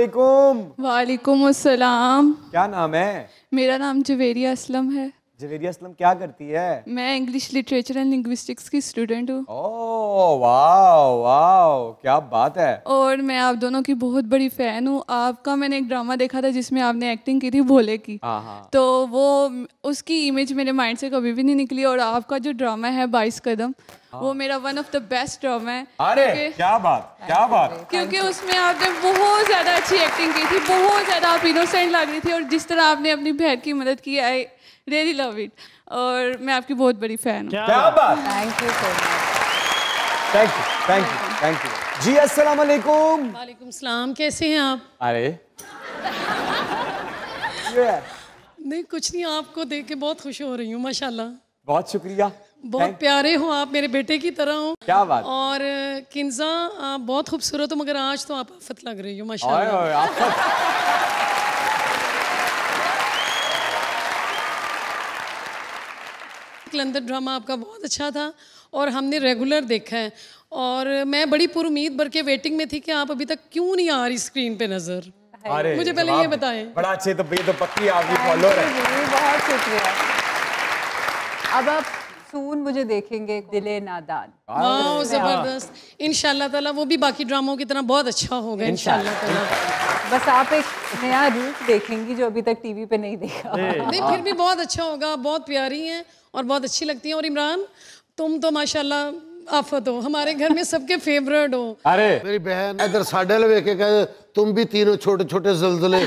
वालेकुम वालेकुम अस्सलाम क्या नाम है मेरा नाम जवेरिया असलम है जवेरिया असलम क्या करती है मैं इंग्लिश लिटरेचर एंड लिंग्विस्टिक्स की स्टूडेंट हूँ वाओ वाओ क्या बात है और मैं आप दोनों की बहुत बड़ी फैन हूँ आपका मैंने एक ड्रामा देखा था जिसमें आपने एक्टिंग की थी भोले की हाँ, हाँ। तो वो उसकी इमेज मेरे माइंड से कभी भी नहीं निकली और आपका जो ड्रामा है बाईस कदम वो हाँ। मेरा one of the best drama है अरे क्या बात क्या बात क्योंकि उसमें आपने बहुत ज्यादा अच्छी एक्टिंग की थी बहुत ज्यादा आप इनोसेंट लग रही थी और जिस तरह आपने अपनी बहन की मदद की आई रियली लव इट और मैं आपकी बहुत बड़ी फैन हूँ क्या बात thank you so much thank you thank you thank you जी अस्सलाम वालेकुम वालेकुम सलाम कैसे हैं आप अरे नहीं कुछ नहीं आपको देख के बहुत खुश हो रही हूँ माशाल्लाह बहुत शुक्रिया बहुत प्यारे हो आप मेरे बेटे की तरह हो क्या बात और किन्जा बहुत खूबसूरत हो मगर आज तो आप आफत लग रही हो माशाल्लाह कलंदर ड्रामा आपका बहुत अच्छा था और हमने रेगुलर देखा है और मैं बड़ी उम्मीद भर के वेटिंग में थी कि आप अभी तक क्यों नहीं आ रही स्क्रीन पे नज़र अरे मुझे पहले ये बताएं बड़ा अच्छे तो ये तो पक्की आपकी फॉलोअर है बहुत शुक्रिया अब आप सून मुझे देखेंगे दिले नादान हाँ। जबरदस्त इनशाला ताला वो भी बाकी ड्रामों की तरह बहुत अच्छा होगा इनशाला ताला बस आप एक नया रूप देखेंगी जो अभी तक टीवी पे नहीं देखा नहीं हाँ। फिर भी बहुत अच्छा होगा बहुत प्यारी हैं और बहुत अच्छी लगती हैं और इमरान तुम तो माशाल्लाह आफत हो हमारे घर में सबके फेवरेट हो अरे मेरी बहन इधर साढ़े लगे के तुम भी तीनों छोटे छोटे जलजले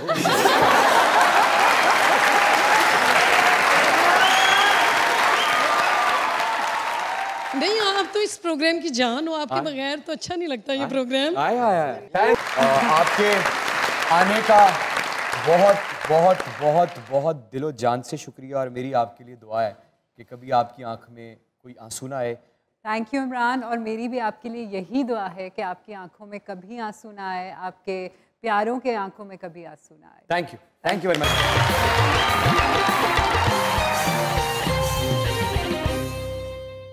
नहीं आप तो इस प्रोग्राम की जान हो आपके हाँ। बगैर तो अच्छा नहीं लगता ये प्रोग्राम हाँ। आया आया आपके आने का बहुत बहुत बहुत बहुत दिलो जान से शुक्रिया और मेरी आपके लिए दुआ है कि कभी आपकी आंख में कोई आंसू ना आए थैंक यू इमरान और मेरी भी आपके लिए यही दुआ है कि आपकी आंखों में कभी आंसू ना आए आपके प्यारों के आंखों में कभी आंसू ना आए thank you thank you very much